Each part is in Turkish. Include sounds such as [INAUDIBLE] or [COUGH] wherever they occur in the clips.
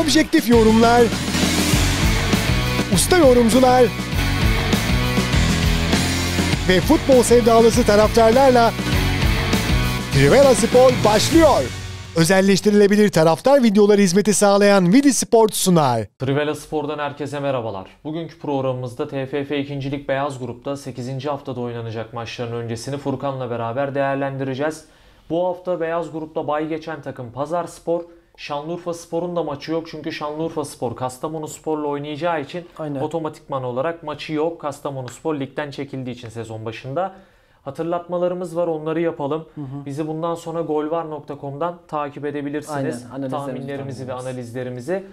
objektif yorumlar, usta yorumcular ve futbol sevdalısı taraftarlarla Trivela Spor başlıyor. Özelleştirilebilir taraftar videoları hizmeti sağlayan Vidi Sport sunar. Trivela Spor'dan herkese merhabalar. Bugünkü programımızda TFF 2. Lig Beyaz Grup'ta 8. haftada oynanacak maçların öncesini Furkan'la beraber değerlendireceğiz. Bu hafta Beyaz Grup'ta bay geçen takım Pazar Spor, Şanlıurfa Spor'un da maçı yok çünkü Şanlıurfa Spor Kastamonu Spor'la oynayacağı için Aynen. otomatikman olarak maçı yok. Kastamonu Spor ligden çekildiği için sezon başında. Hatırlatmalarımız var onları yapalım. Hı hı. Bizi bundan sonra golvar.com'dan takip edebilirsiniz. Aynen, Tahminlerimizi ve analizlerimizi.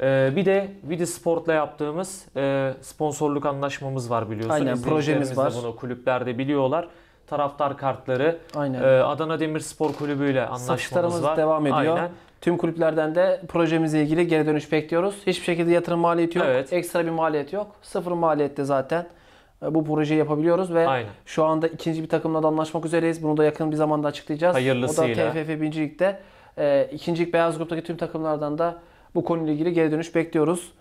Ee, bir de Vidi Sport'la yaptığımız e, sponsorluk anlaşmamız var biliyorsunuz. Aynen projemiz var. Bunu kulüplerde biliyorlar taraftar kartları. Aynen. Ee, Adana Demirspor Kulübü ile anlaşmamız Satışlarımız var. devam ediyor. Aynen. Tüm kulüplerden de projemizle ilgili geri dönüş bekliyoruz. Hiçbir şekilde yatırım maliyeti yok. Evet. Ekstra bir maliyet yok. Sıfır maliyette zaten e, bu projeyi yapabiliyoruz ve Aynen. şu anda ikinci bir takımla da anlaşmak üzereyiz. Bunu da yakın bir zamanda açıklayacağız. Hayırlısıyla. O da TFF 1. Lig'de. E, ikinci beyaz gruptaki tüm takımlardan da bu konuyla ilgili geri dönüş bekliyoruz.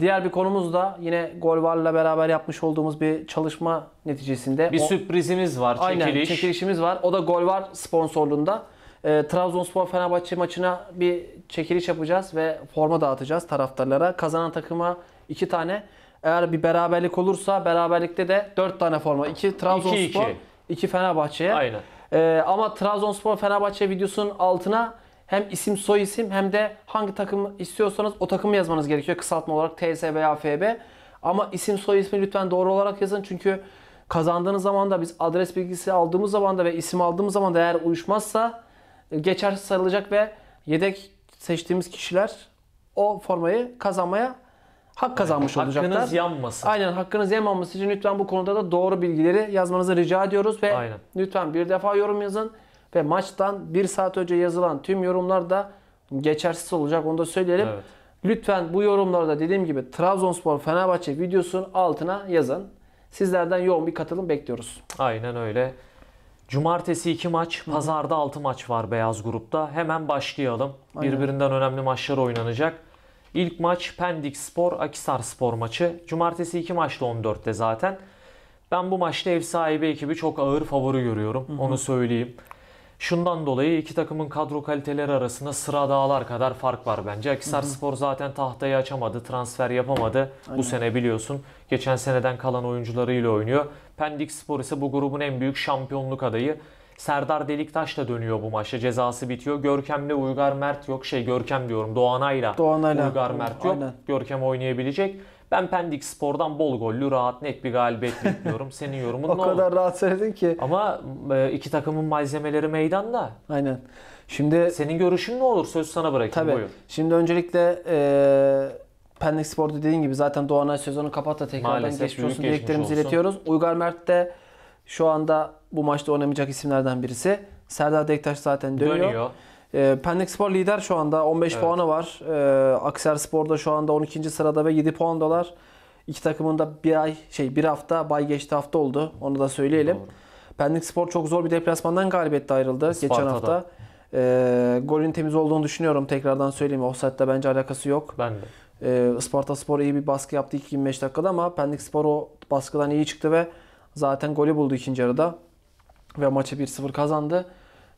Diğer bir konumuz da yine Golvar'la beraber yapmış olduğumuz bir çalışma neticesinde. Bir o, sürprizimiz var, çekiliş. Aynen, çekilişimiz var. O da Golvar sponsorluğunda e, Trabzonspor Fenerbahçe maçına bir çekiliş yapacağız ve forma dağıtacağız taraftarlara. Kazanan takıma iki tane. Eğer bir beraberlik olursa beraberlikte de dört tane forma. İki Trabzonspor, iki, iki. iki Fenerbahçe'ye. Aynen. E, ama Trabzonspor Fenerbahçe videosunun altına hem isim soy isim hem de hangi takım istiyorsanız o takımı yazmanız gerekiyor. Kısaltma olarak TS veya FB. Ama isim soy ismi lütfen doğru olarak yazın. Çünkü kazandığınız zaman da biz adres bilgisi aldığımız zaman da ve isim aldığımız zaman da eğer uyuşmazsa geçersiz sayılacak ve yedek seçtiğimiz kişiler o formayı kazanmaya hak kazanmış Aynen. olacaklar. Hakkınız yanmasın. Aynen hakkınız yanmaması için lütfen bu konuda da doğru bilgileri yazmanızı rica ediyoruz ve Aynen. lütfen bir defa yorum yazın ve maçtan bir saat önce yazılan tüm yorumlar da geçersiz olacak onu da söyleyelim. Evet. Lütfen bu yorumlarda dediğim gibi Trabzonspor Fenerbahçe videosunun altına yazın. Sizlerden yoğun bir katılım bekliyoruz. Aynen öyle. Cumartesi 2 maç, pazarda 6 maç var beyaz grupta. Hemen başlayalım. Aynen. Birbirinden önemli maçlar oynanacak. İlk maç Pendik Spor, Akisar Spor maçı. Cumartesi 2 maçta 14'te zaten. Ben bu maçta ev sahibi ekibi çok ağır favori görüyorum. Hı hı. Onu söyleyeyim. Şundan dolayı iki takımın kadro kaliteleri arasında sıra dağlar kadar fark var bence. Akisar hı hı. Spor zaten tahtayı açamadı, transfer yapamadı. Aynen. Bu sene biliyorsun. Geçen seneden kalan oyuncularıyla oynuyor. Pendik Spor ise bu grubun en büyük şampiyonluk adayı. Serdar Deliktaş da dönüyor bu maçta. Cezası bitiyor. Görkem'le Uygar Mert yok. Şey Görkem diyorum Doğanay'la, Doğanay'la. Uygar Mert yok. Aynen. Görkem oynayabilecek. Ben Pendik Spor'dan bol gollü, rahat, net bir galibiyet [LAUGHS] bekliyorum. Senin yorumun o ne O kadar olur? rahat söyledin ki. Ama e, iki takımın malzemeleri meydanda. Aynen. Şimdi Senin görüşün ne olur? Söz sana bırakayım. Tabii. Buyur. Şimdi öncelikle... Ee Pendik Spor'da dediğin gibi zaten Doğanay sezonu kapattı. Tekrardan Maalesef geçmiş olsun dileklerimizi iletiyoruz. Uygar Mert de şu anda bu maçta oynamayacak isimlerden birisi. Serdar Dektaş zaten dönüyor. dönüyor. E, Pendik Spor lider şu anda. 15 evet. puanı var. E, Akser Spor'da şu anda 12. sırada ve 7 puan dolar. İki takımın da bir ay şey bir hafta bay geçti hafta oldu. Onu da söyleyelim. Doğru. Pendik Spor çok zor bir deplasmandan galibiyette ayrıldı Isparta'da. geçen hafta. E, golün temiz olduğunu düşünüyorum. Tekrardan söyleyeyim. O saatte bence alakası yok. Ben de. E, ee, Isparta Spor iyi bir baskı yaptı ilk 25 dakikada ama Pendik Spor o baskıdan iyi çıktı ve zaten golü buldu ikinci yarıda. Ve maçı 1-0 kazandı.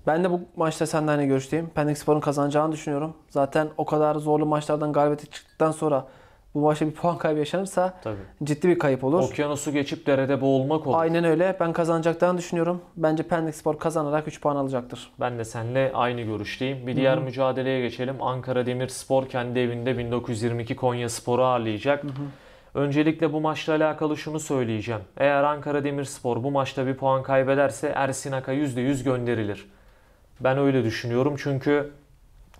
Ben de bu maçta senden hani görüşteyim. Pendik Spor'un kazanacağını düşünüyorum. Zaten o kadar zorlu maçlardan galibiyete çıktıktan sonra bu maçta bir puan kaybı yaşanırsa Tabii. ciddi bir kayıp olur. Okyanusu geçip derede boğulmak olur. Aynen öyle. Ben kazanacaklarını düşünüyorum. Bence Pendik Spor kazanarak 3 puan alacaktır. Ben de seninle aynı görüşteyim. Bir diğer Hı-hı. mücadeleye geçelim. Ankara Demirspor kendi evinde 1922 Konya Spor'u ağırlayacak. Hı-hı. Öncelikle bu maçla alakalı şunu söyleyeceğim. Eğer Ankara Demirspor bu maçta bir puan kaybederse Ersin Aka %100 gönderilir. Ben öyle düşünüyorum çünkü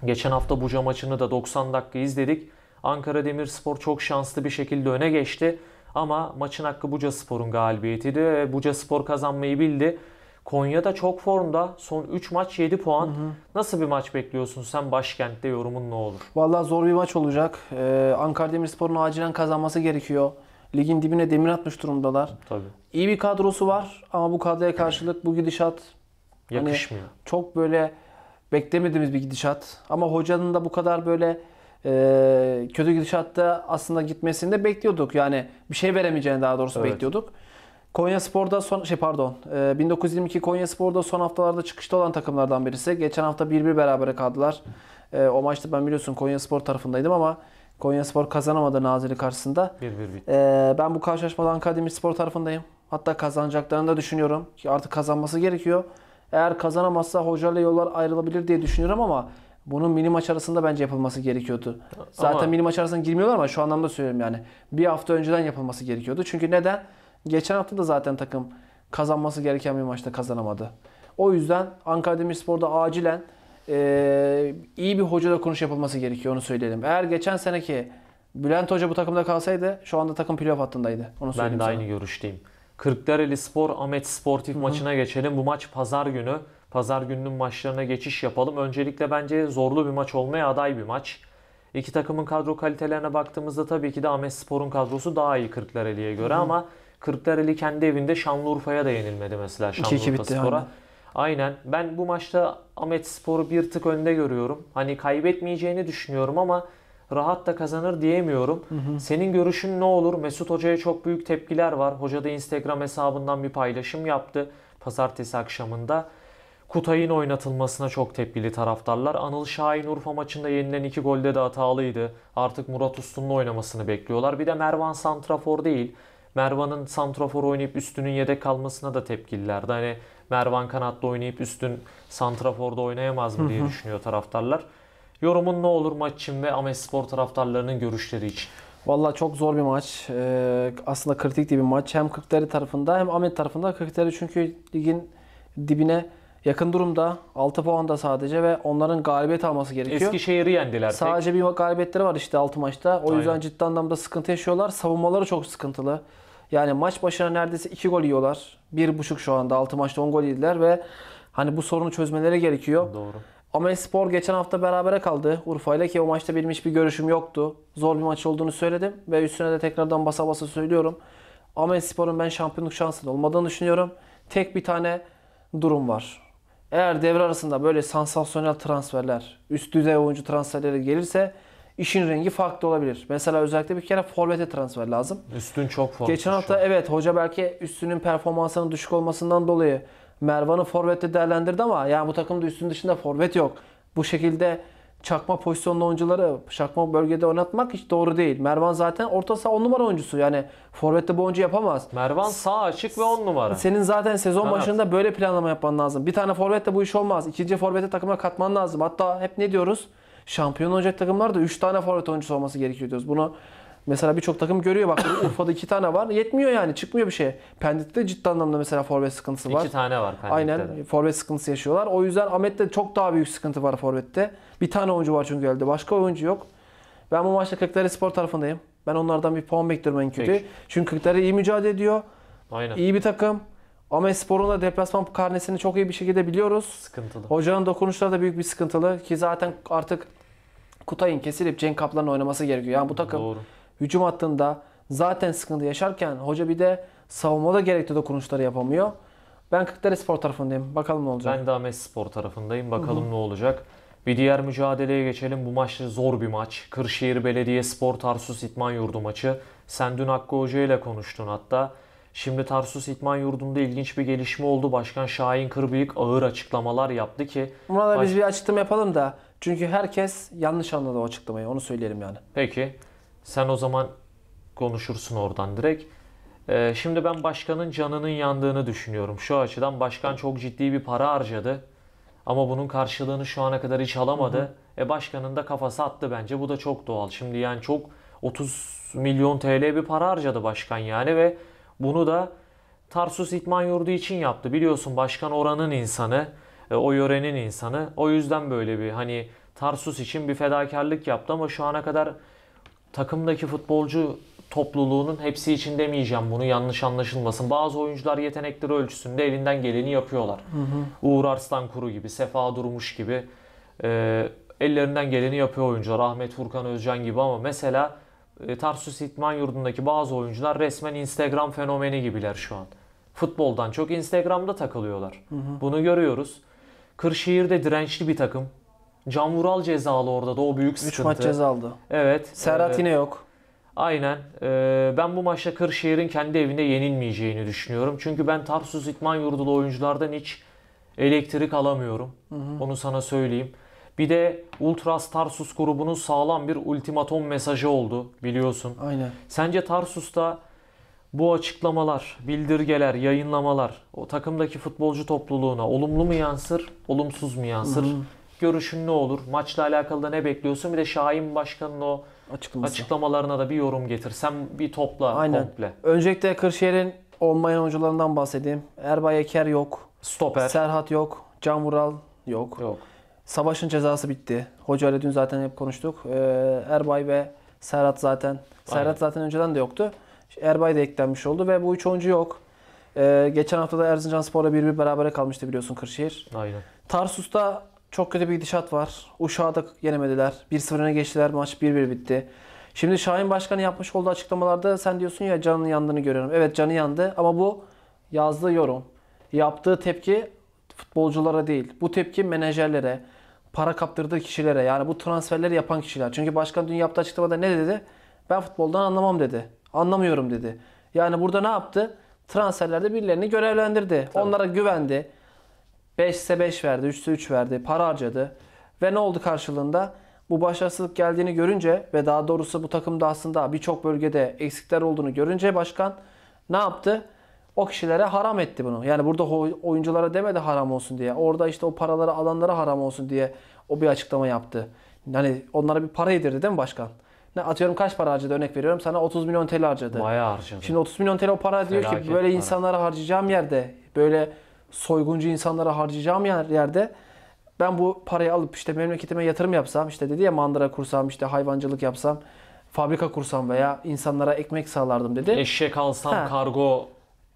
geçen hafta Buca maçını da 90 dakika izledik. Ankara Demirspor çok şanslı bir şekilde öne geçti. Ama maçın hakkı Buca Spor'un galibiyetiydi Buca Spor kazanmayı bildi. Konya da çok formda. Son 3 maç 7 puan. Hı hı. Nasıl bir maç bekliyorsun sen başkentte yorumun ne olur? Vallahi zor bir maç olacak. Ee, Ankara Demirspor'un acilen kazanması gerekiyor. Ligin dibine demir atmış durumdalar. Tabii. İyi bir kadrosu var ama bu kadroya karşılık bu gidişat hani yakışmıyor. Hani çok böyle beklemediğimiz bir gidişat. Ama hocanın da bu kadar böyle e, kötü gidişatta aslında gitmesini de bekliyorduk. Yani bir şey veremeyeceğini daha doğrusu evet. bekliyorduk. Konya Spor'da son şey pardon e, 1922 Konya Spor'da son haftalarda çıkışta olan takımlardan birisi. Geçen hafta 1-1 berabere kaldılar. E, o maçta ben biliyorsun Konya Spor tarafındaydım ama Konya Spor kazanamadı Nazilli karşısında. 1-1 E, ben bu karşılaşmadan Kadimi Spor tarafındayım. Hatta kazanacaklarını da düşünüyorum. Ki artık kazanması gerekiyor. Eğer kazanamazsa hocayla yollar ayrılabilir diye düşünüyorum ama bunun mini maç arasında bence yapılması gerekiyordu. Zaten ama... mini maç arasında girmiyorlar ama şu anlamda söylüyorum yani. Bir hafta önceden yapılması gerekiyordu. Çünkü neden? Geçen hafta da zaten takım kazanması gereken bir maçta kazanamadı. O yüzden Ankara Demirspor'da acilen e, iyi bir hoca da konuş yapılması gerekiyor onu söyleyelim. Eğer geçen seneki Bülent Hoca bu takımda kalsaydı şu anda takım playoff hattındaydı. Onu ben de sana. aynı görüşteyim. Kırklareli Spor Ahmet Sportif Hı-hı. maçına geçelim. Bu maç pazar günü Pazar gününün maçlarına geçiş yapalım. Öncelikle bence zorlu bir maç olmaya aday bir maç. İki takımın kadro kalitelerine baktığımızda tabii ki de Ahmet Spor'un kadrosu daha iyi Kırklareli'ye göre ama Kırklareli kendi evinde Şanlıurfa'ya da yenilmedi mesela Şanlıurfa Spor'a. Aynen. Ben bu maçta Ahmet Spor'u bir tık önde görüyorum. Hani kaybetmeyeceğini düşünüyorum ama rahat da kazanır diyemiyorum. Hı hı. Senin görüşün ne olur? Mesut Hoca'ya çok büyük tepkiler var. Hoca da Instagram hesabından bir paylaşım yaptı pazartesi akşamında. Kutay'ın oynatılmasına çok tepkili taraftarlar. Anıl Şahin Urfa maçında yenilen iki golde de hatalıydı. Artık Murat Ustun'un oynamasını bekliyorlar. Bir de Mervan Santrafor değil. Mervan'ın Santrafor oynayıp üstünün yedek kalmasına da tepkililerdi. Hani Mervan kanatta oynayıp üstün Santrafor'da oynayamaz mı diye düşünüyor taraftarlar. Yorumun ne olur maç için ve Spor taraftarlarının görüşleri için? Valla çok zor bir maç. Ee, aslında kritik bir maç. Hem Kırklareli tarafında hem Ahmet tarafında. Kırklareli çünkü ligin dibine Yakın durumda 6 puan da sadece ve onların galibiyet alması gerekiyor. Eskişehir'i yendiler. Sadece tek. bir galibiyetleri var işte 6 maçta. O Aynen. yüzden ciddi anlamda sıkıntı yaşıyorlar. Savunmaları çok sıkıntılı. Yani maç başına neredeyse 2 gol yiyorlar. 1.5 şu anda 6 maçta 10 gol yediler ve hani bu sorunu çözmeleri gerekiyor. Doğru. Amel Spor geçen hafta berabere kaldı Urfa ile ki o maçta benim hiçbir görüşüm yoktu. Zor bir maç olduğunu söyledim ve üstüne de tekrardan basa basa söylüyorum. Amel Spor'un ben şampiyonluk şansı olmadığını düşünüyorum. Tek bir tane durum var. Eğer devre arasında böyle sansasyonel transferler, üst düzey oyuncu transferleri gelirse işin rengi farklı olabilir. Mesela özellikle bir kere forvete transfer lazım. Üstün çok forvet. Geçen hafta evet hoca belki üstünün performansının düşük olmasından dolayı Mervan'ı forvette değerlendirdi ama yani bu takımda üstün dışında forvet yok. Bu şekilde çakma pozisyonlu oyuncuları çakma bölgede oynatmak hiç doğru değil. Mervan zaten orta saha 10 numara oyuncusu. Yani forvette bu oyuncu yapamaz. Mervan sağ açık ve 10 numara. Senin zaten sezon Kanat. başında böyle planlama yapman lazım. Bir tane forvette bu iş olmaz. İkinci forvete takıma katman lazım. Hatta hep ne diyoruz? Şampiyon olacak takımlarda 3 tane forvet oyuncusu olması gerekiyor diyoruz. Bunu Mesela birçok takım görüyor bak Urfa'da iki tane var. Yetmiyor yani çıkmıyor bir şey. Pendik'te ciddi anlamda mesela forvet sıkıntısı var. İki tane var Pendik'te Aynen de. forvet sıkıntısı yaşıyorlar. O yüzden Ahmet'te çok daha büyük sıkıntı var forvette. Bir tane oyuncu var çünkü elde. Başka oyuncu yok. Ben bu maçta Kırklareli Spor tarafındayım. Ben onlardan bir puan bekliyorum en kötü. Peki. Çünkü Kırklareli iyi mücadele ediyor. Aynen. İyi bir takım. Ama Spor'un da deplasman karnesini çok iyi bir şekilde biliyoruz. Sıkıntılı. Hocanın dokunuşları da büyük bir sıkıntılı ki zaten artık Kutay'ın kesilip Cenk Kaplan'ın oynaması gerekiyor. Yani bu takım Doğru. Hücum hattında zaten sıkıntı yaşarken hoca bir de savunmada gerekli dokunuşları yapamıyor. Ben Kırklareli Spor tarafındayım. Bakalım ne olacak. Ben de Ahmet Spor tarafındayım. Bakalım Hı-hı. ne olacak. Bir diğer mücadeleye geçelim. Bu maç zor bir maç. Kırşehir Belediye Spor Tarsus İtman Yurdu maçı. Sen dün Hakkı Hoca ile konuştun hatta. Şimdi Tarsus İtman Yurdu'nda ilginç bir gelişme oldu. Başkan Şahin Kırbıyık ağır açıklamalar yaptı ki... Buna da baş... biz bir açıklama yapalım da. Çünkü herkes yanlış anladı o açıklamayı. Onu söyleyelim yani. Peki. Sen o zaman konuşursun oradan direkt. Ee, şimdi ben başkanın canının yandığını düşünüyorum. Şu açıdan başkan çok ciddi bir para harcadı. Ama bunun karşılığını şu ana kadar hiç alamadı. Hı hı. E başkanın da kafası attı bence. Bu da çok doğal. Şimdi yani çok 30 milyon TL bir para harcadı başkan yani ve bunu da Tarsus İtman Yurdu için yaptı. Biliyorsun başkan oranın insanı, e, o yörenin insanı. O yüzden böyle bir hani Tarsus için bir fedakarlık yaptı ama şu ana kadar takımdaki futbolcu topluluğunun hepsi için demeyeceğim bunu yanlış anlaşılmasın. Bazı oyuncular yetenekleri ölçüsünde elinden geleni yapıyorlar. Hı hı. Uğur Arslan Kuru gibi, Sefa Durmuş gibi e, ellerinden geleni yapıyor oyuncular. Ahmet Furkan Özcan gibi ama mesela e, Tarsus İtman Yurdu'ndaki bazı oyuncular resmen Instagram fenomeni gibiler şu an. Futboldan çok Instagram'da takılıyorlar. Hı hı. Bunu görüyoruz. Kırşehir'de dirençli bir takım. Can Vural cezalı orada da o büyük sıkıntı. 3 maç ceza aldı. Evet. Serhat e, yine yok. Aynen. E, ben bu maçta Kırşehir'in kendi evinde yenilmeyeceğini düşünüyorum. Çünkü ben Tarsus İtman Yurdulu oyunculardan hiç elektrik alamıyorum. Hı hı. Onu sana söyleyeyim. Bir de Ultras Tarsus grubunun sağlam bir ultimatom mesajı oldu biliyorsun. Aynen. Sence Tarsus'ta bu açıklamalar, bildirgeler, yayınlamalar o takımdaki futbolcu topluluğuna olumlu mu yansır, olumsuz mu yansır? Hı hı görüşün ne olur? Maçla alakalı da ne bekliyorsun? Bir de Şahin Başkan'ın o Açıklaması. açıklamalarına da bir yorum getir. Sen bir topla Aynen. komple. Öncelikle Kırşehir'in olmayan oyuncularından bahsedeyim. Erbay Eker yok. Stoper. Serhat yok. Can Vural yok. Yok. Savaş'ın cezası bitti. Hoca ile dün zaten hep konuştuk. Ee, Erbay ve Serhat zaten. Aynen. Serhat zaten önceden de yoktu. Erbay da eklenmiş oldu ve bu üç oyuncu yok. Ee, geçen hafta da Erzincan Spor'la bir bir berabere kalmıştı biliyorsun Kırşehir. Aynen. Tarsus'ta çok kötü bir gidişat var. Uşak'ı da yenemediler. 1-0 geçtiler. Maç 1-1 bitti. Şimdi Şahin Başkan'ı yapmış olduğu açıklamalarda sen diyorsun ya canın yandığını görüyorum. Evet canı yandı ama bu yazdığı yorum. Yaptığı tepki futbolculara değil. Bu tepki menajerlere, para kaptırdığı kişilere yani bu transferleri yapan kişiler. Çünkü başkan dün yaptığı açıklamada ne dedi? Ben futboldan anlamam dedi. Anlamıyorum dedi. Yani burada ne yaptı? Transferlerde birilerini görevlendirdi. Tabii. Onlara güvendi. 5 ise 5 verdi, 3 ise 3 verdi, para harcadı. Ve ne oldu karşılığında? Bu başarısızlık geldiğini görünce ve daha doğrusu bu takımda aslında birçok bölgede eksikler olduğunu görünce başkan ne yaptı? O kişilere haram etti bunu. Yani burada oyunculara demedi haram olsun diye. Orada işte o paraları alanlara haram olsun diye o bir açıklama yaptı. Hani onlara bir para yedirdi değil mi başkan? Ne atıyorum kaç para harcadı örnek veriyorum sana 30 milyon TL harcadı. Bayağı harcadı. Şimdi 30 milyon TL o para Felaket diyor ki böyle para. insanlara harcayacağım yerde böyle soyguncu insanlara harcayacağım yerde ben bu parayı alıp işte memleketime yatırım yapsam işte dedi ya mandıra kursam işte hayvancılık yapsam fabrika kursam veya insanlara ekmek sağlardım dedi. Eşek alsam ha. kargo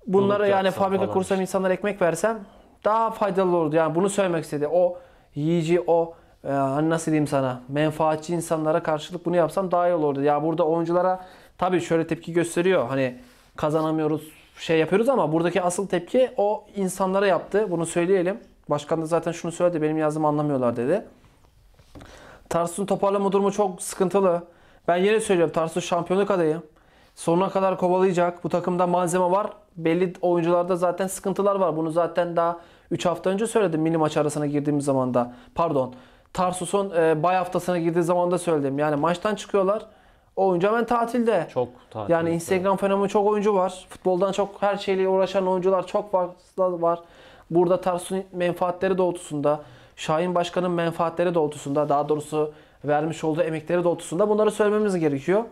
bunlara yani fabrika falan. kursam insanlara ekmek versem daha faydalı olurdu. Yani bunu söylemek istedi. O yiyici o e, hani nasıl diyeyim sana menfaatçi insanlara karşılık bunu yapsam daha iyi olurdu. Ya burada oyunculara tabii şöyle tepki gösteriyor. Hani kazanamıyoruz şey yapıyoruz ama buradaki asıl tepki o insanlara yaptı. Bunu söyleyelim. Başkan da zaten şunu söyledi. Benim yazdığımı anlamıyorlar dedi. Tarsus'un toparlama durumu çok sıkıntılı. Ben yine söylüyorum Tarsus şampiyonluk adayı. Sonuna kadar kovalayacak. Bu takımda malzeme var. Belli oyuncularda zaten sıkıntılar var. Bunu zaten daha 3 hafta önce söyledim mini maç arasına girdiğimiz zaman da. Pardon. Tarsus'un e, bay haftasına girdiği zaman da söyledim. Yani maçtan çıkıyorlar oyuncu hemen tatilde. Çok tatilde. Yani Instagram fenomeni çok oyuncu var. Futboldan çok her şeyle uğraşan oyuncular çok fazla var. Burada Tarsun menfaatleri doğrultusunda, Şahin Başkan'ın menfaatleri doğrultusunda, daha doğrusu vermiş olduğu emekleri doğrultusunda bunları söylememiz gerekiyor.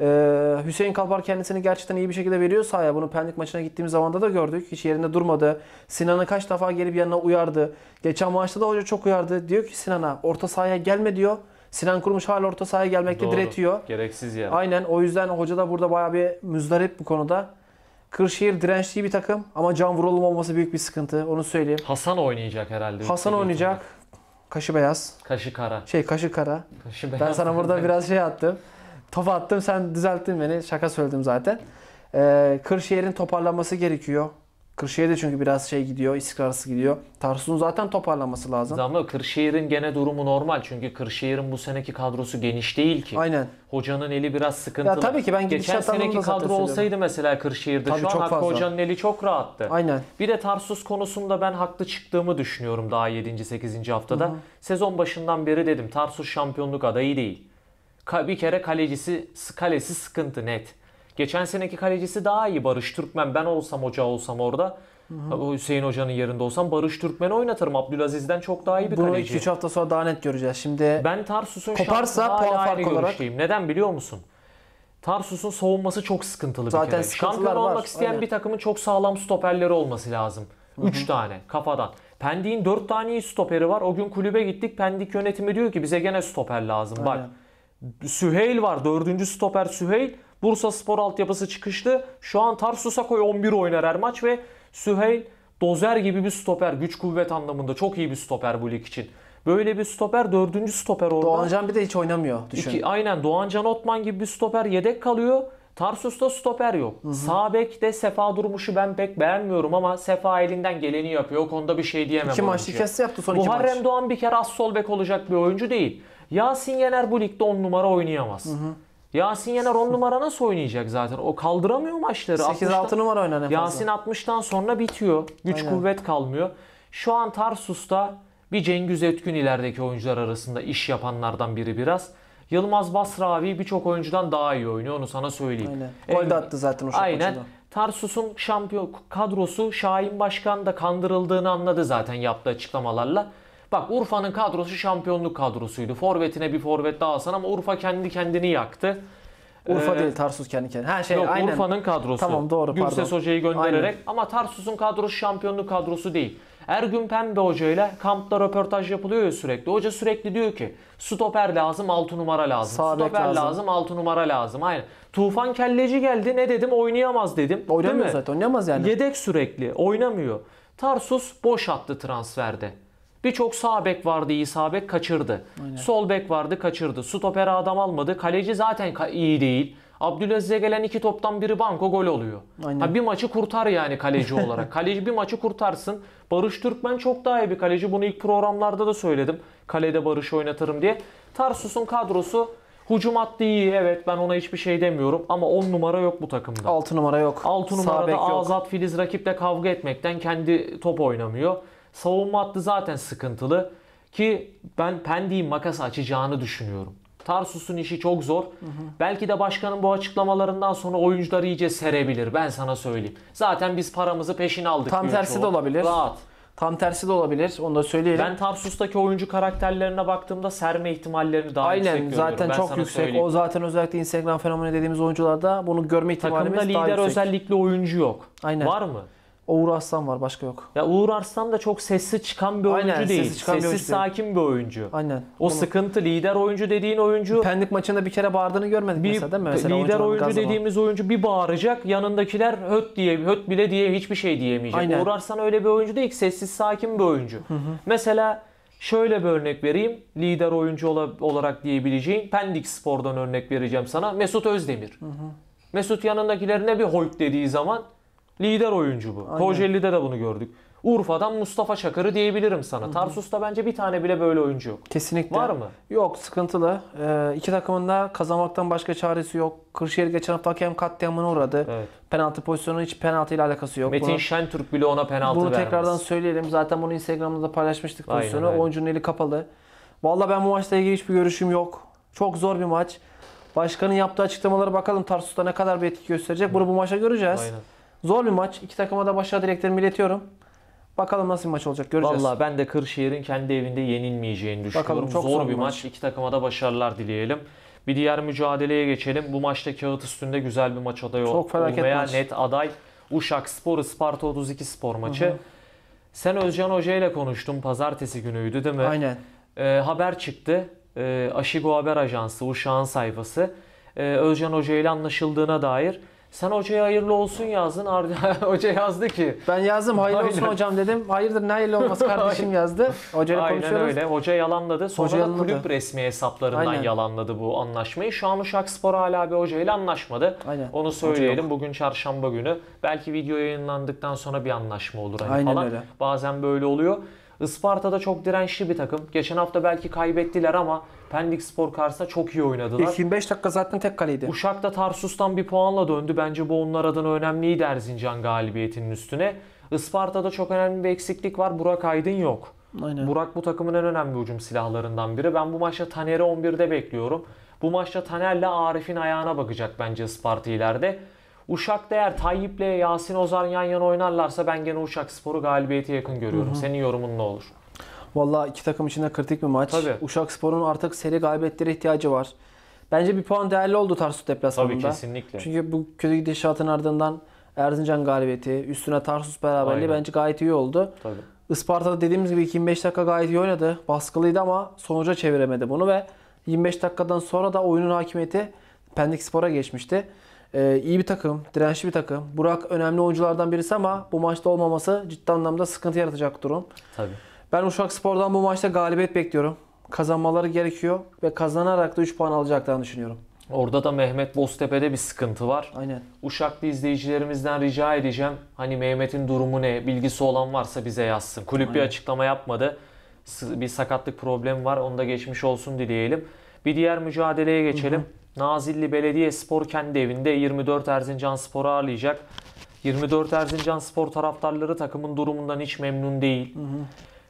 Ee, Hüseyin Kalpar kendisini gerçekten iyi bir şekilde veriyor sahaya. Bunu Pendik maçına gittiğimiz zaman da gördük. Hiç yerinde durmadı. Sinan'ı kaç defa gelip yanına uyardı. Geçen maçta da hoca çok uyardı. Diyor ki Sinan'a orta sahaya gelme diyor. Sinan Kurmuş hala orta sahaya gelmekte Doğru. diretiyor. Gereksiz yani. Aynen o yüzden hoca da burada bayağı bir müzdarip bu konuda. Kırşehir dirençli bir takım ama can vuralım olması büyük bir sıkıntı. Onu söyleyeyim. Hasan oynayacak herhalde. Hasan oynayacak. Yurtunda. Kaşı beyaz. Kaşı kara. Şey kaşı kara. Kaşı beyaz. Ben sana burada [LAUGHS] biraz şey attım. Top attım sen düzelttin beni. Şaka söyledim zaten. Ee, Kırşehir'in toparlanması gerekiyor. Kırşehir'de çünkü biraz şey gidiyor, istikrarsız gidiyor. Tarsus'un zaten toparlanması lazım. Ama Kırşehir'in gene durumu normal. Çünkü Kırşehir'in bu seneki kadrosu geniş değil ki. Aynen. Hocanın eli biraz sıkıntılı. Ya tabii ki ben Geçen seneki kadro olsaydı mesela Kırşehir'de tabii şu an Hakkı Hoca'nın eli çok rahattı. Aynen. Bir de Tarsus konusunda ben haklı çıktığımı düşünüyorum daha 7. 8. haftada. Hı-hı. Sezon başından beri dedim Tarsus şampiyonluk adayı değil. Bir kere kalecisi kalesi sıkıntı net. Geçen seneki kalecisi daha iyi Barış Türkmen. Ben olsam hoca olsam orada. Hı hı. Hüseyin Hoca'nın yerinde olsam Barış Türkmen'i oynatırım. Abdülaziz'den çok daha iyi bir Bunu kaleci. Bunu 3 hafta sonra daha net göreceğiz. Şimdi ben Tarsus'un koparsa puan farkı olarak. Neden biliyor musun? Tarsus'un savunması çok sıkıntılı Zaten bir kere. Şampiyon olmak var. isteyen Aynen. bir takımın çok sağlam stoperleri olması lazım. 3 tane kafadan. Pendik'in 4 tane iyi stoperi var. O gün kulübe gittik. Pendik yönetimi diyor ki bize gene stoper lazım. Aynen. Bak Süheyl var. Dördüncü stoper Süheyl. Bursa Spor altyapısı çıkıştı. Şu an Tarsus Akoy 11 oynar her maç ve Süheyl Dozer gibi bir stoper. Güç kuvvet anlamında çok iyi bir stoper bu lig için. Böyle bir stoper dördüncü stoper orada. Doğancan bir de hiç oynamıyor düşün. İki, aynen Doğancan Otman gibi bir stoper yedek kalıyor. Tarsus'ta stoper yok. Hı hı. Sağ bekte Sefa Durmuş'u ben pek beğenmiyorum ama Sefa elinden geleni yapıyor. O konuda bir şey diyemem. İki maçlık kese yaptı son Muharrem iki maç. Muharrem Doğan bir kere as sol bek olacak bir oyuncu değil. Yasin Yener bu ligde on numara oynayamaz. Hı hı. Yasin Yener 10 numara nasıl oynayacak zaten? O kaldıramıyor maçları. 8-6 numara oynar en Yasin 60'tan sonra bitiyor. Güç Aynen. kuvvet kalmıyor. Şu an Tarsus'ta bir Cengiz Etgün ilerideki oyuncular arasında iş yapanlardan biri biraz. Yılmaz Basravi birçok oyuncudan daha iyi oynuyor onu sana söyleyeyim. Aynen. Ee, Gol de attı zaten o Aynen. Tarsus'un şampiyon kadrosu Şahin Başkan da kandırıldığını anladı zaten yaptığı açıklamalarla. Bak Urfa'nın kadrosu şampiyonluk kadrosuydu. Forvetine bir forvet daha alsan ama Urfa kendi kendini yaktı. Urfa ee, değil Tarsus kendi kendini. Her şey yok, aynen. Urfa'nın kadrosu. Tamam doğru Gülses pardon. Hoca'yı göndererek aynen. ama Tarsus'un kadrosu şampiyonluk kadrosu değil. Ergün Pembe Hoca ile kampta röportaj yapılıyor ya sürekli. Hoca sürekli diyor ki stoper lazım 6 numara lazım. Sağ stoper lazım. lazım 6 numara lazım. Aynen. Tufan Kelleci geldi ne dedim oynayamaz dedim. Oynamıyor zaten Oynamaz yani. Yedek sürekli oynamıyor. Tarsus boş attı transferde. Birçok sağ bek vardı iyi sağ bek kaçırdı. Aynen. Sol bek vardı kaçırdı. Stopere adam almadı. Kaleci zaten ka iyi değil. Abdülaziz'e gelen iki toptan biri banko gol oluyor. Aynen. Ha, bir maçı kurtar yani kaleci [LAUGHS] olarak. kaleci bir maçı kurtarsın. Barış Türkmen çok daha iyi bir kaleci. Bunu ilk programlarda da söyledim. Kalede Barış oynatırım diye. Tarsus'un kadrosu Hucum hattı iyi evet ben ona hiçbir şey demiyorum ama 10 numara yok bu takımda. 6 numara yok. 6 numarada Azat Filiz rakiple kavga etmekten kendi top oynamıyor. Savunma hattı zaten sıkıntılı ki ben Pendik'in makas açacağını düşünüyorum. Tarsus'un işi çok zor. Hı hı. Belki de başkanın bu açıklamalarından sonra oyuncular iyice serebilir. Ben sana söyleyeyim. Zaten biz paramızı peşin aldık. Tam tersi çoğu. de olabilir. Rahat. Tam tersi de olabilir. Onu da söyleyelim. Ben Tarsus'taki oyuncu karakterlerine baktığımda serme ihtimallerini daha Aynen, yüksek görüyorum. Aynen zaten ben çok yüksek. Söyleyeyim. O zaten özellikle Instagram fenomeni dediğimiz oyuncularda bunu görme ihtimalimiz Takımda daha yüksek. Takımda lider özellikle oyuncu yok. Aynen. Var mı? Uğur Arslan var başka yok. Ya Uğur Arslan da çok sesli çıkan bir Aynen, oyuncu değil. Sesli, çıkan sessiz bir oyuncu değil. sakin bir oyuncu. Aynen. O Onu... sıkıntı lider oyuncu dediğin oyuncu. Pendik maçında bir kere bağırdığını görmedik bir, mesela değil mi? Mesela lider oyuncu gazlama. dediğimiz oyuncu bir bağıracak yanındakiler höt diye höt bile diye hiçbir şey diyemeyecek. Aynen. Uğur Arslan öyle bir oyuncu değil sessiz sakin bir oyuncu. Hı hı. Mesela Şöyle bir örnek vereyim. Lider oyuncu olarak diyebileceğin Pendik Spor'dan örnek vereceğim sana. Mesut Özdemir. Hı hı. Mesut yanındakilerine bir hoyt dediği zaman Lider oyuncu bu. Kocaeli'de de bunu gördük. Urfa'dan Mustafa Çakır'ı diyebilirim sana. Hı-hı. Tarsus'ta bence bir tane bile böyle oyuncu yok. Kesinlikle. Var mı? Yok sıkıntılı. Ee, iki takımın da kazanmaktan başka çaresi yok. Kırşehir geçen hafta hakem katliamına uğradı. Evet. Penaltı pozisyonu hiç penaltı ile alakası yok. Metin bunu, Şentürk bile ona penaltı bunu vermez. Bunu tekrardan söyleyelim. Zaten bunu Instagram'da da paylaşmıştık pozisyonu. Aynen. Oyuncunun eli kapalı. Valla ben bu maçla ilgili hiçbir görüşüm yok. Çok zor bir maç. Başkanın yaptığı açıklamalara bakalım Tarsus'ta ne kadar bir etki gösterecek. Hı. Bunu bu maça göreceğiz. Aynen. Zor bir maç. İki takıma da başarı dileklerimi iletiyorum. Bakalım nasıl bir maç olacak göreceğiz. Valla ben de Kırşehir'in kendi evinde yenilmeyeceğini düşünüyorum. Bakalım, çok zor, zor bir maç. maç. İki takıma da başarılar dileyelim. Bir diğer mücadeleye geçelim. Bu maçta kağıt üstünde güzel bir maç adayı Çok olmaya maç. net aday. Uşak Spor Isparta 32 Spor maçı. Hı hı. Sen Özcan Hoca ile konuştun. Pazartesi günüydü değil mi? Aynen. E, haber çıktı. E, Aşigo Haber Ajansı, Uşak'ın sayfası. E, Özcan Hoca ile anlaşıldığına dair sen hocaya hayırlı olsun yazdın. [LAUGHS] Hoca yazdı ki. Ben yazdım hayırlı olsun hocam dedim. Hayırdır ne hayırlı olmaz [LAUGHS] kardeşim yazdı. Hocayla Aynen konuşuyoruz. öyle. Hoca yalanladı. Sonra Hoca da kulüp resmi hesaplarından Aynen. yalanladı bu anlaşmayı. Şu an spor hala bir hocayla anlaşmadı. Aynen. Onu söyleyelim. Bugün çarşamba günü. Belki video yayınlandıktan sonra bir anlaşma olur. Hani Aynen falan. öyle. Bazen böyle oluyor. Isparta'da çok dirençli bir takım. Geçen hafta belki kaybettiler ama Pendik Spor karşısında çok iyi oynadılar. İlk 25 dakika zaten tek kaleydi. Uşak da Tarsus'tan bir puanla döndü. Bence bu onlar adına önemliydi Erzincan galibiyetinin üstüne. Isparta'da çok önemli bir eksiklik var. Burak Aydın yok. Aynen. Burak bu takımın en önemli ucum silahlarından biri. Ben bu maçta Taner'i 11'de bekliyorum. Bu maçta Taner'le Arif'in ayağına bakacak bence Isparta ileride. Uşak değer Tayyip'le Yasin Ozan yan yana oynarlarsa ben gene Uşak Spor'u galibiyete yakın görüyorum. Hı hı. Senin yorumun ne olur? Valla iki takım için de kritik bir maç. Tabii. Uşak Spor'un artık seri galibiyetlere ihtiyacı var. Bence bir puan değerli oldu Tarsus deplasmanında. Tabii kesinlikle. Çünkü bu kötü gidişatın ardından Erzincan galibiyeti, üstüne Tarsus beraberliği Aynen. bence gayet iyi oldu. Tabii. Isparta'da dediğimiz gibi 25 dakika gayet iyi oynadı. Baskılıydı ama sonuca çeviremedi bunu ve 25 dakikadan sonra da oyunun hakimiyeti Pendik Spor'a geçmişti. Ee, iyi bir takım, dirençli bir takım. Burak önemli oyunculardan birisi ama bu maçta olmaması ciddi anlamda sıkıntı yaratacak durum. Tabii. Ben Uşak Spor'dan bu maçta galibiyet bekliyorum. Kazanmaları gerekiyor ve kazanarak da 3 puan alacaklarını düşünüyorum. Orada da Mehmet Boztepe'de bir sıkıntı var. Aynen. Uşaklı izleyicilerimizden rica edeceğim. Hani Mehmet'in durumu ne, bilgisi olan varsa bize yazsın. Kulüp Aynen. bir açıklama yapmadı. Bir sakatlık problemi var. Onu da geçmiş olsun dileyelim. Bir diğer mücadeleye geçelim. Hı hı. Nazilli Belediye Spor kendi evinde 24 Erzincan Spor'u ağırlayacak. 24 Erzincan Spor taraftarları takımın durumundan hiç memnun değil. Hı hı.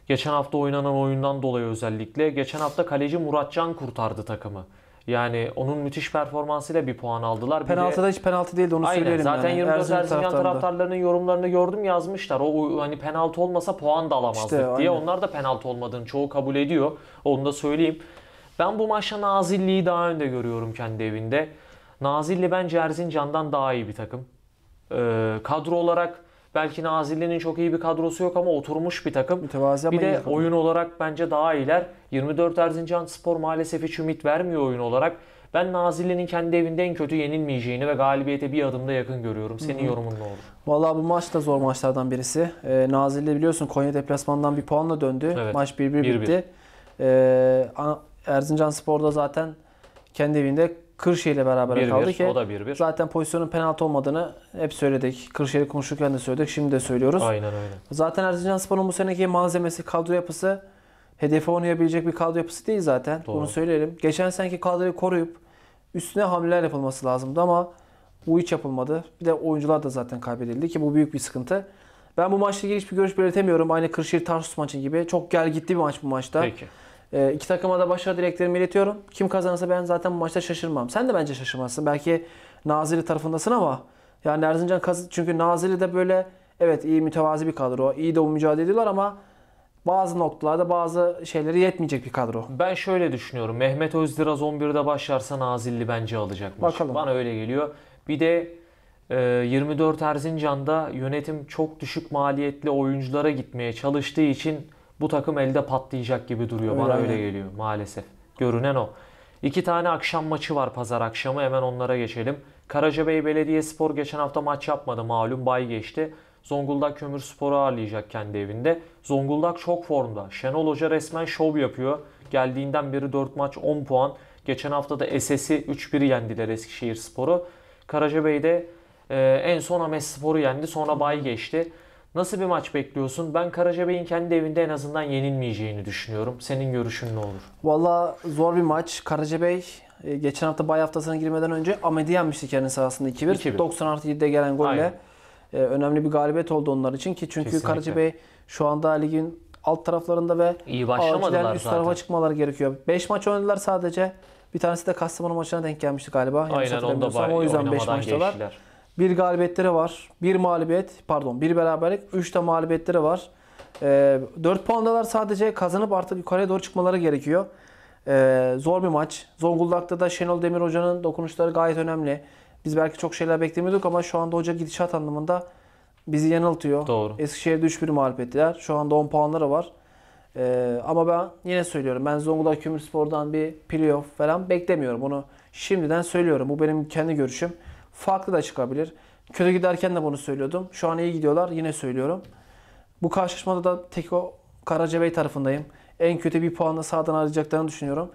Geçen hafta oynanan oyundan dolayı özellikle. Geçen hafta kaleci Muratcan kurtardı takımı. Yani onun müthiş performansıyla bir puan aldılar. Penaltıda hiç penaltı değildi onu aynen, söyleyelim. Zaten yani. 24 Erzincan, Erzincan taraftarlarının yorumlarını gördüm yazmışlar. O hani penaltı olmasa puan da alamazdık işte, diye. Aynen. Onlar da penaltı olmadığını çoğu kabul ediyor. Onu da söyleyeyim. Ben bu maçta Nazilli'yi daha önde görüyorum kendi evinde. Nazilli bence Erzincan'dan daha iyi bir takım. Ee, kadro olarak belki Nazilli'nin çok iyi bir kadrosu yok ama oturmuş bir takım. Mütevazi bir de yapalım. oyun olarak bence daha iyiler. 24 Erzincan Spor maalesef hiç ümit vermiyor oyun olarak. Ben Nazilli'nin kendi evinde en kötü yenilmeyeceğini ve galibiyete bir adımda yakın görüyorum. Senin Hı-hı. yorumun ne olur? Vallahi bu maç da zor maçlardan birisi. Ee, Nazilli biliyorsun Konya deplasmandan bir puanla döndü. Evet. Maç 1-1 bitti. Ee, Erzincan Spor'da zaten kendi evinde Kırşehir ile beraber bir, kaldı bir, ki o da bir, bir. zaten pozisyonun penaltı olmadığını hep söyledik. Kırşehir'i konuşurken de söyledik. Şimdi de söylüyoruz. Aynen öyle. Zaten Erzincan Spor'un bu seneki malzemesi, kadro yapısı hedefe oynayabilecek bir kadro yapısı değil zaten. Doğru. Bunu söyleyelim. Geçen seneki kadroyu koruyup üstüne hamleler yapılması lazımdı ama bu hiç yapılmadı. Bir de oyuncular da zaten kaybedildi ki bu büyük bir sıkıntı. Ben bu maçla ilgili hiçbir görüş belirtemiyorum. Aynı Kırşehir Tarsus maçı gibi. Çok gel gitti bir maç bu maçta. Peki. E, iki takıma da başarı dileklerimi iletiyorum. Kim kazanırsa ben zaten bu maçta şaşırmam. Sen de bence şaşırmazsın. Belki Nazilli tarafındasın ama yani Erzincan kaz çünkü Nazilli de böyle evet iyi mütevazi bir kadro. İyi de mücadele ediyorlar ama bazı noktalarda bazı şeyleri yetmeyecek bir kadro. Ben şöyle düşünüyorum. Mehmet Özdiraz 11'de başlarsa Nazilli bence alacakmış. Bakalım. Bana öyle geliyor. Bir de 24 e, Erzincan'da yönetim çok düşük maliyetli oyunculara gitmeye çalıştığı için bu takım elde patlayacak gibi duruyor. Öyle Bana öyle geliyor maalesef. Görünen o. İki tane akşam maçı var pazar akşamı. Hemen onlara geçelim. Karacabey Belediyespor geçen hafta maç yapmadı. Malum bay geçti. Zonguldak Kömür Sporu ağırlayacak kendi evinde. Zonguldak çok formda. Şenol Hoca resmen şov yapıyor. Geldiğinden beri 4 maç 10 puan. Geçen hafta da SS'i 3-1 yendiler Eskişehir Sporu. Karacabey'de e, en son Ames Spor'u yendi. Sonra bay geçti. Nasıl bir maç bekliyorsun? Ben Karacabey'in kendi evinde en azından yenilmeyeceğini düşünüyorum. Senin görüşün ne olur? Valla zor bir maç. Karacabey e, geçen hafta bay haftasına girmeden önce Amedi yenmişti kendi sahasında 2-1. 90 artı 7'de gelen golle e, önemli bir galibiyet oldu onlar için ki çünkü Kesinlikle. Karacabey şu anda ligin alt taraflarında ve iyi başlamadılar üst zaten. tarafa çıkmaları gerekiyor. 5 maç oynadılar sadece. Bir tanesi de Kastamonu maçına denk gelmişti galiba. Aynen onda bay, o yüzden 5 maçtalar. Geçtiler. Bir galibiyetleri var. Bir mağlubiyet, pardon bir beraberlik. Üç de mağlubiyetleri var. E, ee, 4 puandalar sadece kazanıp artık yukarıya doğru çıkmaları gerekiyor. E, zor bir maç. Zonguldak'ta da Şenol Demir Hoca'nın dokunuşları gayet önemli. Biz belki çok şeyler beklemiyorduk ama şu anda hoca gidişat anlamında bizi yanıltıyor. Doğru. Eskişehir'de 3-1 mağlup ettiler. Şu anda 10 puanları var. Ee, ama ben yine söylüyorum. Ben Zonguldak spor'dan bir playoff falan beklemiyorum. bunu şimdiden söylüyorum. Bu benim kendi görüşüm. Farklı da çıkabilir. Kötü giderken de bunu söylüyordum. Şu an iyi gidiyorlar. Yine söylüyorum. Bu karşılaşmada da Teko Karacabey tarafındayım. En kötü bir puanla sahadan arayacaklarını düşünüyorum.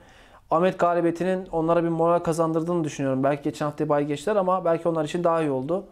Ahmet galibiyetinin onlara bir moral kazandırdığını düşünüyorum. Belki geçen hafta bay geçtiler ama belki onlar için daha iyi oldu.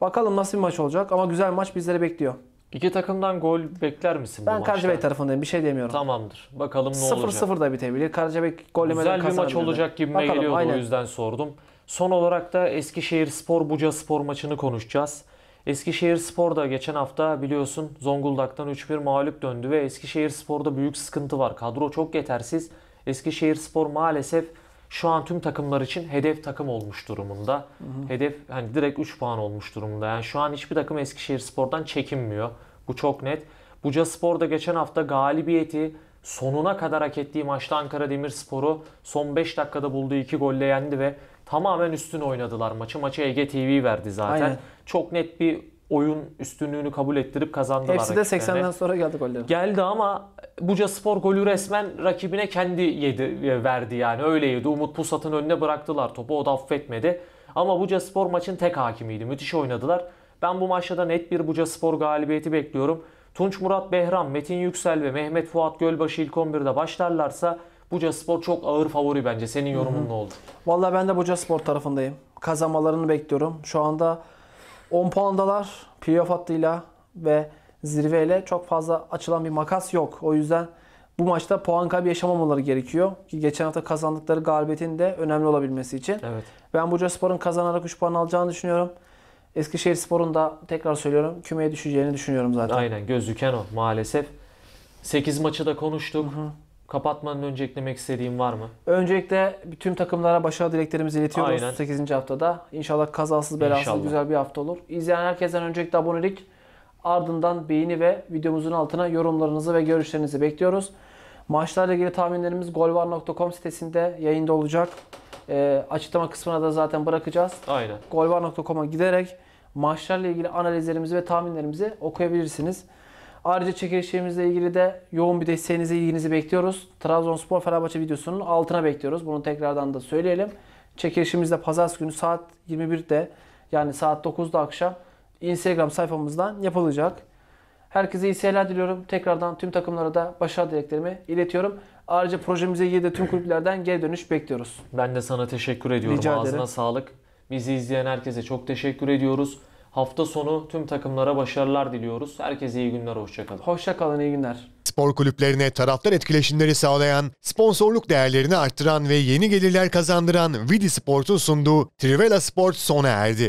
Bakalım nasıl bir maç olacak ama güzel maç bizleri bekliyor. İki takımdan gol bekler misin ben bu maçta? Ben Karacabey tarafındayım. Bir şey demiyorum. Tamamdır. Bakalım ne 0 -0 olacak. 0-0 da bitebilir. Karacabey gol yemeden Güzel bir maç olacak gibi geliyordu. aynen. O yüzden sordum. Son olarak da Eskişehir Spor Buca Spor maçını konuşacağız. Eskişehir Spor da geçen hafta biliyorsun Zonguldak'tan 3-1 mağlup döndü ve Eskişehir Spor'da büyük sıkıntı var. Kadro çok yetersiz. Eskişehir Spor maalesef şu an tüm takımlar için hedef takım olmuş durumunda. Hı hı. Hedef hani direkt 3 puan olmuş durumda. Yani şu an hiçbir takım Eskişehir Spor'dan çekinmiyor. Bu çok net. Buca sporda geçen hafta galibiyeti sonuna kadar hak ettiği maçta Ankara Demirspor'u son 5 dakikada bulduğu 2 golle yendi ve tamamen üstün oynadılar maçı. Maçı Ege TV verdi zaten. Aynen. Çok net bir oyun üstünlüğünü kabul ettirip kazandılar. Hepsi de 80'den yani. sonra geldi golleri. Geldi ama Buca Spor golü resmen rakibine kendi yedi e, verdi yani öyle yedi. Umut Pusat'ın önüne bıraktılar topu o da affetmedi. Ama Buca Spor maçın tek hakimiydi. Müthiş oynadılar. Ben bu maçta da net bir Buca Spor galibiyeti bekliyorum. Tunç Murat Behram, Metin Yüksel ve Mehmet Fuat Gölbaşı ilk 11'de başlarlarsa Buca Spor çok ağır favori bence. Senin yorumun Hı-hı. ne oldu? Vallahi ben de Buca Spor tarafındayım. Kazanmalarını bekliyorum. Şu anda 10 puandalar. Playoff hattıyla ve zirveyle çok fazla açılan bir makas yok. O yüzden bu maçta puan kaybı yaşamamaları gerekiyor. Ki geçen hafta kazandıkları galibiyetin de önemli olabilmesi için. Evet. Ben Buca Spor'un kazanarak 3 puan alacağını düşünüyorum. Eskişehir Spor'un da tekrar söylüyorum kümeye düşeceğini düşünüyorum zaten. Aynen gözüken o maalesef. 8 maçı da konuştuk. Hı hı. Kapatmanın önce eklemek istediğim var mı? Öncelikle bütün takımlara başarı dileklerimizi iletiyoruz Aynen. 8. haftada. İnşallah kazasız belasız İnşallah. güzel bir hafta olur. İzleyen herkesten öncelikle abonelik ardından beğeni ve videomuzun altına yorumlarınızı ve görüşlerinizi bekliyoruz. Maçlarla ilgili tahminlerimiz golvar.com sitesinde yayında olacak. E, açıklama kısmına da zaten bırakacağız. Aynen. Golvar.com'a giderek maçlarla ilgili analizlerimizi ve tahminlerimizi okuyabilirsiniz. Ayrıca çekilişlerimizle ilgili de yoğun bir desteğinizi, ilginizi bekliyoruz. Trabzonspor Fenerbahçe videosunun altına bekliyoruz. Bunu tekrardan da söyleyelim. Çekilişimiz de pazartesi günü saat 21'de yani saat 9'da akşam Instagram sayfamızdan yapılacak. Herkese iyi seyirler diliyorum. Tekrardan tüm takımlara da başarı dileklerimi iletiyorum. Ayrıca projemize ilgili de tüm kulüplerden geri dönüş bekliyoruz. Ben de sana teşekkür ediyorum. Rica ederim. Ağzına sağlık. Bizi izleyen herkese çok teşekkür ediyoruz. Hafta sonu tüm takımlara başarılar diliyoruz. Herkese iyi günler, hoşçakalın. Hoşçakalın, iyi günler. Spor kulüplerine taraftar etkileşimleri sağlayan, sponsorluk değerlerini arttıran ve yeni gelirler kazandıran Vidi Sport'un sunduğu Trivela Sport sona erdi.